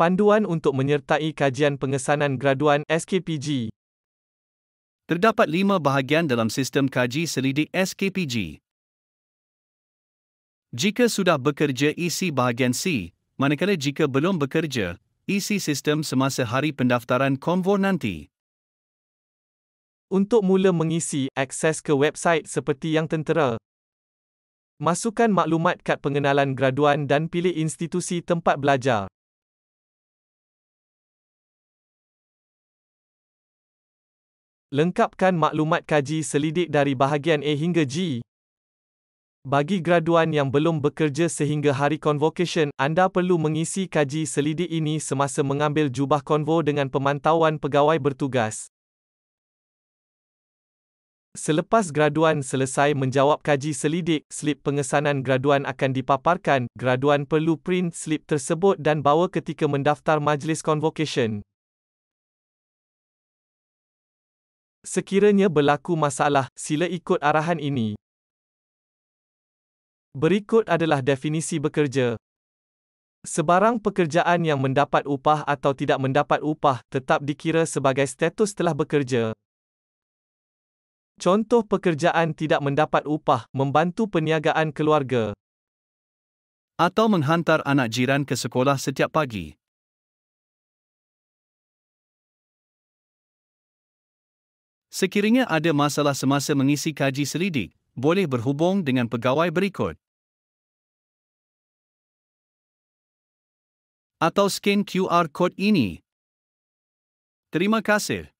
Panduan untuk menyertai kajian pengesanan graduan SKPG Terdapat lima bahagian dalam sistem kaji selidik SKPG. Jika sudah bekerja isi e bahagian C, manakala jika belum bekerja, isi e sistem semasa hari pendaftaran konvo nanti. Untuk mula mengisi, akses ke website seperti yang tentera. Masukkan maklumat kad pengenalan graduan dan pilih institusi tempat belajar. Lengkapkan maklumat kaji selidik dari bahagian A hingga G. Bagi graduan yang belum bekerja sehingga hari convocation, anda perlu mengisi kaji selidik ini semasa mengambil jubah konvo dengan pemantauan pegawai bertugas. Selepas graduan selesai menjawab kaji selidik, slip pengesanan graduan akan dipaparkan. Graduan perlu print slip tersebut dan bawa ketika mendaftar majlis convocation. Sekiranya berlaku masalah, sila ikut arahan ini. Berikut adalah definisi bekerja. Sebarang pekerjaan yang mendapat upah atau tidak mendapat upah tetap dikira sebagai status telah bekerja. Contoh pekerjaan tidak mendapat upah, membantu perniagaan keluarga. Atau menghantar anak jiran ke sekolah setiap pagi. Sekiranya ada masalah semasa mengisi kaji selidik, boleh berhubung dengan pegawai berikut. Atau scan QR kod ini. Terima kasih.